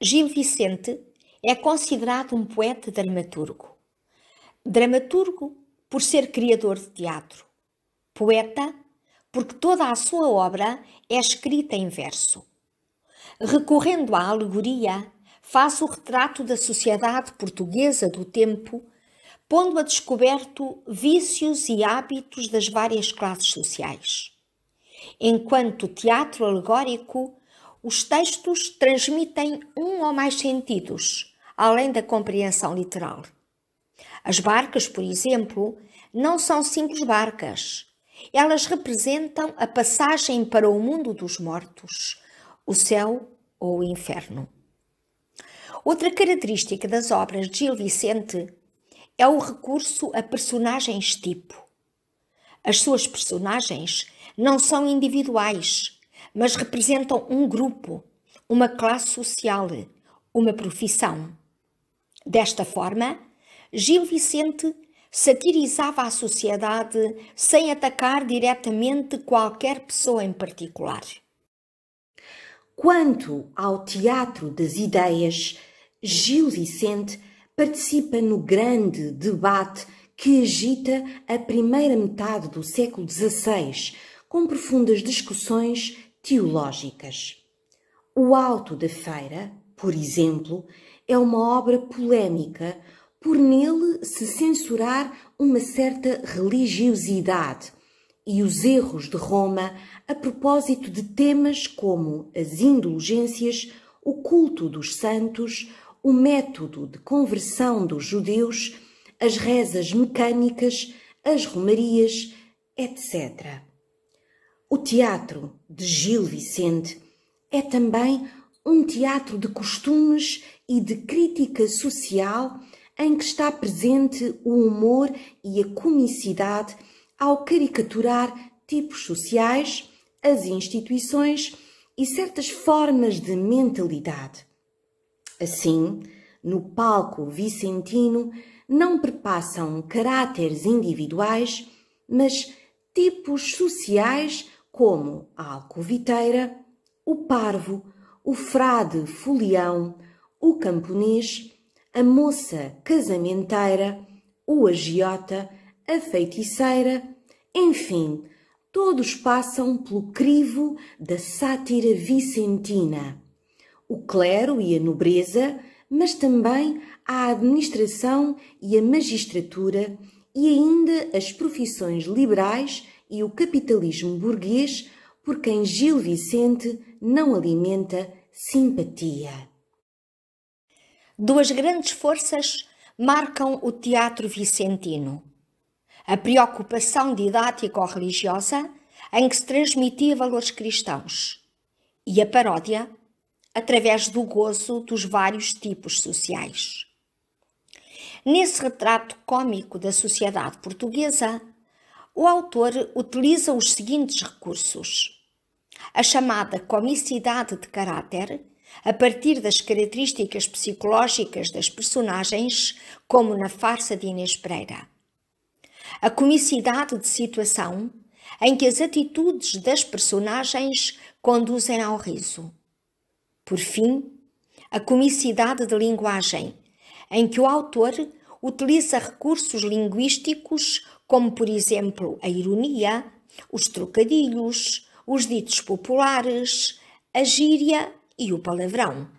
Gil Vicente é considerado um poeta dramaturgo. Dramaturgo por ser criador de teatro. Poeta porque toda a sua obra é escrita em verso. Recorrendo à alegoria, faz o retrato da sociedade portuguesa do tempo, pondo a descoberto vícios e hábitos das várias classes sociais. Enquanto teatro alegórico os textos transmitem um ou mais sentidos, além da compreensão literal. As barcas, por exemplo, não são simples barcas. Elas representam a passagem para o mundo dos mortos, o céu ou o inferno. Outra característica das obras de Gil Vicente é o recurso a personagens tipo. As suas personagens não são individuais, mas representam um grupo, uma classe social, uma profissão. Desta forma, Gil Vicente satirizava a sociedade sem atacar diretamente qualquer pessoa em particular. Quanto ao teatro das ideias, Gil Vicente participa no grande debate que agita a primeira metade do século XVI, com profundas discussões teológicas. O Auto da Feira, por exemplo, é uma obra polémica por nele se censurar uma certa religiosidade e os erros de Roma a propósito de temas como as indulgências, o culto dos santos, o método de conversão dos judeus, as rezas mecânicas, as romarias, etc. O teatro de Gil Vicente é também um teatro de costumes e de crítica social em que está presente o humor e a comicidade ao caricaturar tipos sociais, as instituições e certas formas de mentalidade. Assim, no palco vicentino não perpassam caráteres individuais, mas tipos sociais como a alcoviteira, o parvo, o frade folião, o camponês, a moça casamenteira, o agiota, a feiticeira, enfim, todos passam pelo crivo da sátira vicentina. O clero e a nobreza, mas também a administração e a magistratura, e ainda as profissões liberais e o capitalismo burguês por quem Gil Vicente não alimenta simpatia. Duas grandes forças marcam o teatro vicentino: a preocupação didático-religiosa, em que se transmitia valores cristãos, e a paródia, através do gozo dos vários tipos sociais. Nesse retrato cômico da sociedade portuguesa, o autor utiliza os seguintes recursos: a chamada comicidade de caráter, a partir das características psicológicas das personagens, como na farsa de Inês Pereira. A comicidade de situação, em que as atitudes das personagens conduzem ao riso. Por fim, a comicidade de linguagem, em que o autor utiliza recursos linguísticos como por exemplo a ironia, os trocadilhos, os ditos populares, a gíria e o palavrão.